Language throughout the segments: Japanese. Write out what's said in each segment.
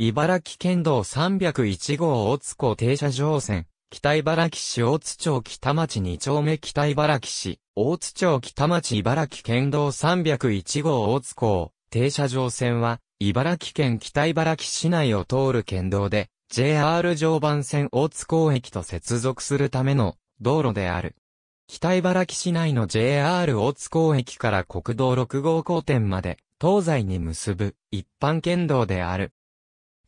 茨城県道301号大津港停車場線、北茨城市大津町北町2丁目北茨城市、大津町北町茨城県道301号大津港、停車場線は、茨城県北茨城市内を通る県道で、JR 常磐線大津港駅と接続するための道路である。北茨城市内の JR 大津港駅から国道6号交点まで、東西に結ぶ一般県道である。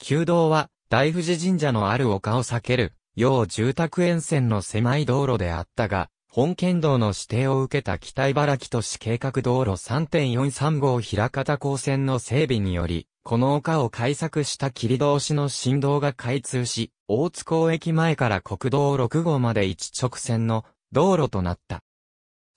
旧道は、大富士神社のある丘を避ける、要住宅沿線の狭い道路であったが、本県道の指定を受けた北茨城都市計画道路3.43号平方高線の整備により、この丘を開削した切通しの振動が開通し、大津港駅前から国道6号まで一直線の道路となった。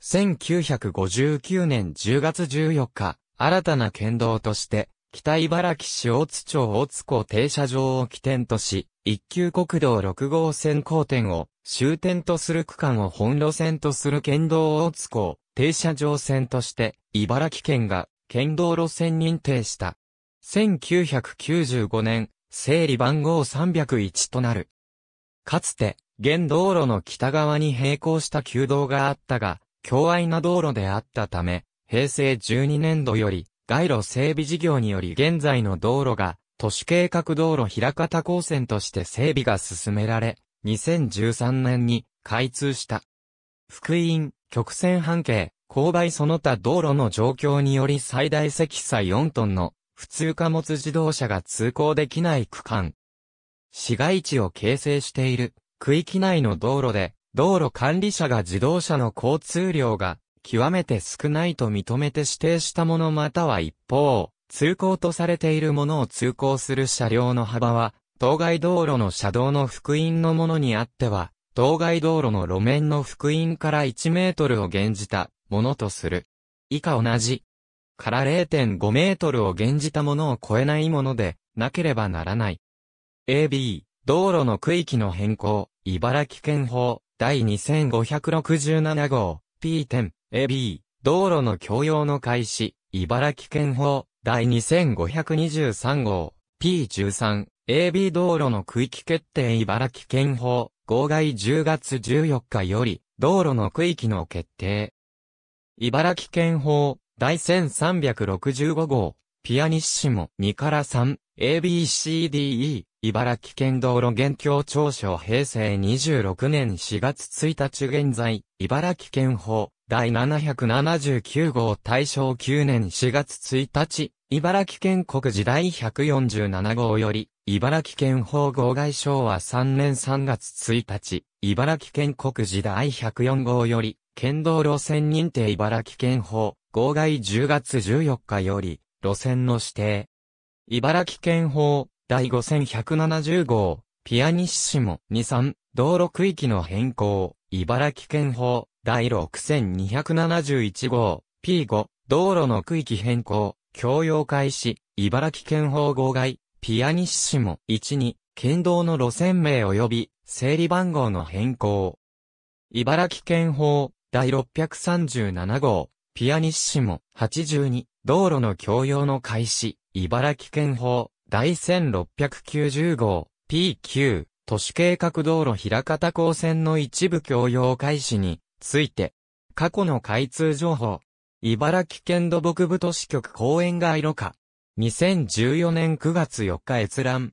1959年10月14日、新たな県道として、北茨城市大津町大津港停車場を起点とし、一級国道6号線交点を終点とする区間を本路線とする県道大津港停車場線として、茨城県が県道路線認定した。1995年、整理番号301となる。かつて、現道路の北側に並行した旧道があったが、狭愛な道路であったため、平成12年度より、街路整備事業により現在の道路が、都市計画道路平方高線として整備が進められ、2013年に開通した。福音、曲線半径、勾配その他道路の状況により最大積載4トンの普通貨物自動車が通行できない区間。市街地を形成している区域内の道路で道路管理者が自動車の交通量が極めて少ないと認めて指定したものまたは一方、通行とされているものを通行する車両の幅は、当該道路の車道の福音のものにあっては、当該道路の路面の福音から1メートルを減じたものとする。以下同じ。から0.5メートルを減じたものを超えないもので、なければならない。AB、道路の区域の変更、茨城県法、第2567号。p 点 AB 道路の共用の開始茨城県法第2523号 P13 AB 道路の区域決定茨城県法号外10月14日より道路の区域の決定茨城県法第1365号ピアニッシモ2から3、ABCDE、茨城県道路現況調書平成26年4月1日現在、茨城県法、第779号大正9年4月1日、茨城県国時第147号より、茨城県法号外昭和3年3月1日、茨城県国時第104号より、県道路線認定茨城県法、号外10月14日より、路線の指定。茨城県法、第5170号、ピアニッシモ23、道路区域の変更、茨城県法、第6271号、P5、道路の区域変更、共用開始、茨城県法号外、ピアニッシモ12、県道の路線名及び、整理番号の変更。茨城県法、第637号、ピアニッシモ82、道路の共用の開始、茨城県法、第1690号、PQ、都市計画道路平方港線の一部共用開始について、過去の開通情報、茨城県土木部都市局公園街路課、2014年9月4日閲覧、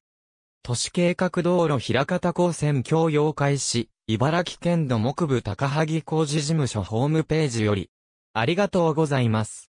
都市計画道路平方港線共用開始、茨城県土木部高萩工事事務所ホームページより、ありがとうございます。